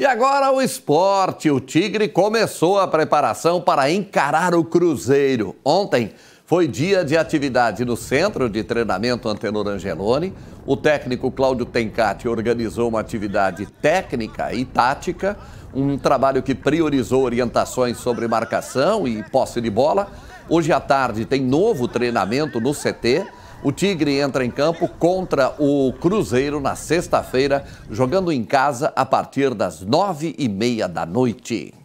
E agora o esporte. O Tigre começou a preparação para encarar o Cruzeiro. Ontem foi dia de atividade no Centro de Treinamento Antenor Angeloni. O técnico Cláudio Tencati organizou uma atividade técnica e tática, um trabalho que priorizou orientações sobre marcação e posse de bola. Hoje à tarde tem novo treinamento no CT o Tigre entra em campo contra o Cruzeiro na sexta-feira, jogando em casa a partir das nove e meia da noite.